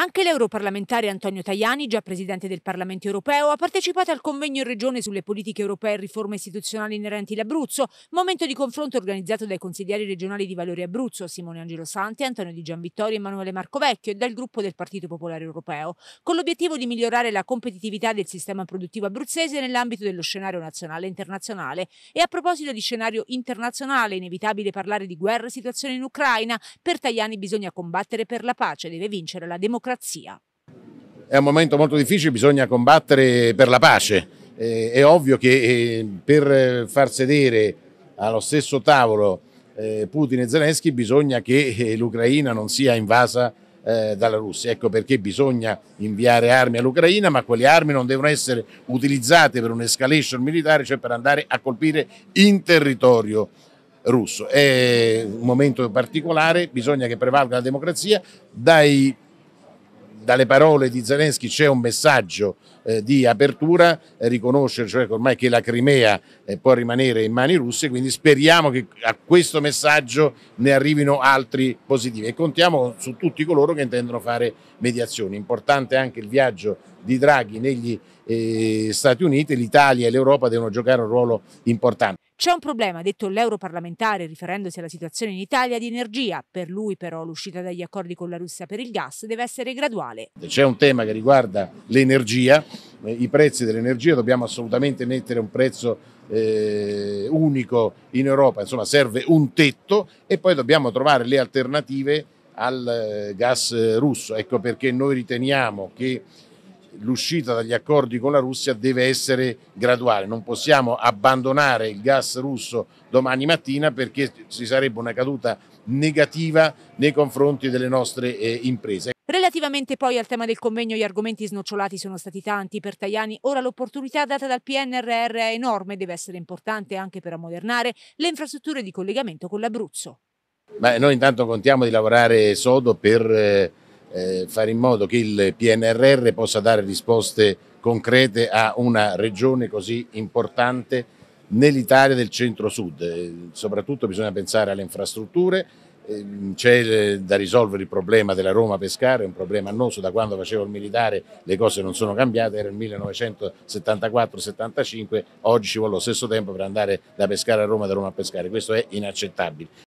Anche l'europarlamentare Antonio Tajani, già presidente del Parlamento europeo, ha partecipato al convegno in regione sulle politiche europee e riforme istituzionali inerenti l'Abruzzo, momento di confronto organizzato dai consiglieri regionali di Valori Abruzzo, Simone Angelo Santi, Antonio Di Gianvittorio e Emanuele Marcovecchio, e dal gruppo del Partito Popolare Europeo, con l'obiettivo di migliorare la competitività del sistema produttivo abruzzese nell'ambito dello scenario nazionale e internazionale. E a proposito di scenario internazionale, è inevitabile parlare di guerra e situazione in Ucraina. Per Tajani bisogna combattere per la pace, deve vincere la democrazia democrazia. È un momento molto difficile, bisogna combattere per la pace. Eh, è ovvio che eh, per far sedere allo stesso tavolo eh, Putin e Zelensky bisogna che eh, l'Ucraina non sia invasa eh, dalla Russia. Ecco perché bisogna inviare armi all'Ucraina, ma quelle armi non devono essere utilizzate per un'escalation militare, cioè per andare a colpire in territorio russo. È un momento particolare, bisogna che prevalga la democrazia dai dalle parole di Zelensky c'è un messaggio eh, di apertura, eh, riconoscere cioè ormai che la Crimea eh, può rimanere in mani russe, quindi speriamo che a questo messaggio ne arrivino altri positivi e contiamo su tutti coloro che intendono fare mediazioni. Importante anche il viaggio di Draghi negli eh, Stati Uniti, l'Italia e l'Europa devono giocare un ruolo importante. C'è un problema, ha detto l'europarlamentare riferendosi alla situazione in Italia di energia. Per lui però l'uscita dagli accordi con la Russia per il gas deve essere graduale. C'è un tema che riguarda l'energia, eh, i prezzi dell'energia, dobbiamo assolutamente mettere un prezzo eh, unico in Europa, insomma serve un tetto e poi dobbiamo trovare le alternative al eh, gas eh, russo. Ecco perché noi riteniamo che l'uscita dagli accordi con la Russia deve essere graduale, non possiamo abbandonare il gas russo domani mattina perché ci sarebbe una caduta negativa nei confronti delle nostre eh, imprese. Relativamente poi al tema del convegno gli argomenti snocciolati sono stati tanti per Tajani, ora l'opportunità data dal PNRR è enorme, deve essere importante anche per ammodernare le infrastrutture di collegamento con l'Abruzzo. Ma noi intanto contiamo di lavorare sodo per... Eh, eh, fare in modo che il PNRR possa dare risposte concrete a una regione così importante nell'Italia del centro-sud. Eh, soprattutto bisogna pensare alle infrastrutture, eh, c'è eh, da risolvere il problema della Roma-Pescara, è un problema annoso, da quando facevo il militare le cose non sono cambiate, era il 1974-75, oggi ci vuole lo stesso tempo per andare da Pescara a Roma, da Roma a Pescara, questo è inaccettabile.